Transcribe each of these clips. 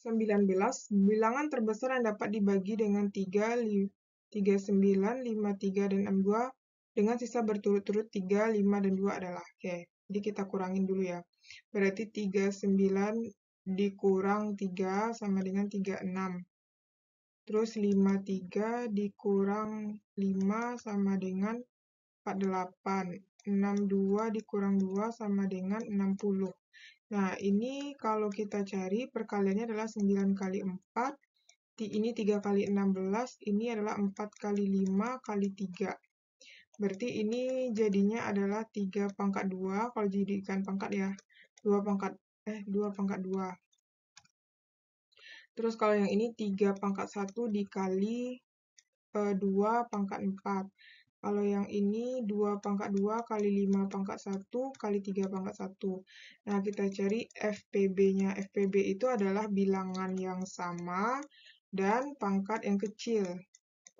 19. Bilangan terbesar yang dapat dibagi dengan 3, 5, 3, dan 2, dengan sisa berturut-turut 3, 5, dan 2 adalah. Oke, jadi kita kurangin dulu ya. Berarti 39 dikurang 3 sama dengan 36. Terus 53 dikurang 5 sama dengan 48. 62 dikurang 2 sama dengan 60. Nah, ini kalau kita cari perkaliannya adalah 9 kali 4. Ini 3 kali 16, ini adalah 4 kali 5 kali 3. Berarti ini jadinya adalah 3 pangkat 2, kalau jadikan pangkat ya, 2 pangkat, eh, 2 pangkat 2. Terus kalau yang ini 3 pangkat 1 dikali 2 eh, pangkat 4. Kalau yang ini 2 pangkat 2 kali 5 pangkat 1 kali 3 pangkat 1. Nah, kita cari FPB-nya. FPB itu adalah bilangan yang sama dan pangkat yang kecil.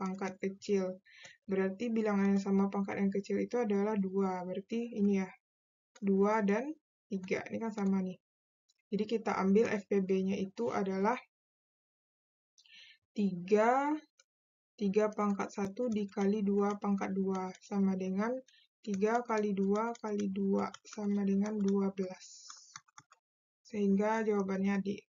Pangkat kecil. Berarti bilangan yang sama pangkat yang kecil itu adalah 2. Berarti ini ya, 2 dan 3. Ini kan sama nih. Jadi kita ambil FPB-nya itu adalah 3 3 pangkat 1 dikali 2 pangkat 2 sama dengan 3 kali 2 kali 2 sama dengan 12. Sehingga jawabannya di